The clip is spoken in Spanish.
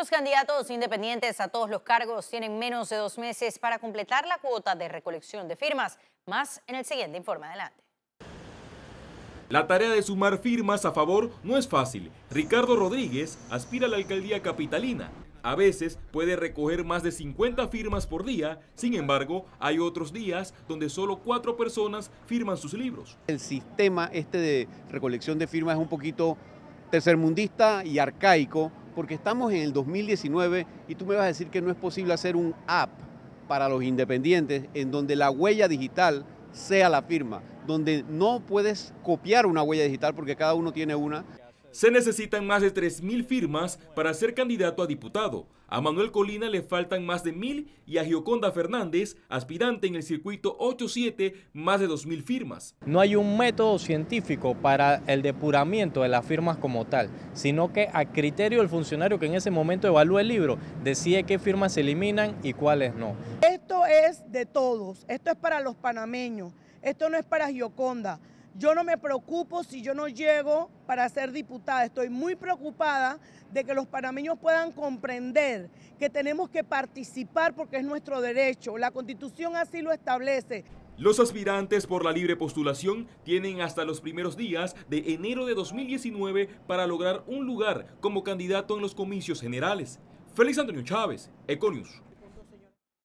Los candidatos independientes a todos los cargos tienen menos de dos meses para completar la cuota de recolección de firmas. Más en el siguiente informe. Adelante. La tarea de sumar firmas a favor no es fácil. Ricardo Rodríguez aspira a la alcaldía capitalina. A veces puede recoger más de 50 firmas por día, sin embargo, hay otros días donde solo cuatro personas firman sus libros. El sistema este de recolección de firmas es un poquito tercermundista y arcaico, porque estamos en el 2019 y tú me vas a decir que no es posible hacer un app para los independientes en donde la huella digital sea la firma, donde no puedes copiar una huella digital porque cada uno tiene una. Se necesitan más de 3.000 firmas para ser candidato a diputado. A Manuel Colina le faltan más de 1.000 y a Gioconda Fernández, aspirante en el circuito 87, más de 2.000 firmas. No hay un método científico para el depuramiento de las firmas como tal, sino que a criterio del funcionario que en ese momento evalúa el libro, decide qué firmas se eliminan y cuáles no. Esto es de todos, esto es para los panameños, esto no es para Gioconda. Yo no me preocupo si yo no llego para ser diputada. Estoy muy preocupada de que los panameños puedan comprender que tenemos que participar porque es nuestro derecho. La constitución así lo establece. Los aspirantes por la libre postulación tienen hasta los primeros días de enero de 2019 para lograr un lugar como candidato en los comicios generales. Félix Antonio Chávez, Econius.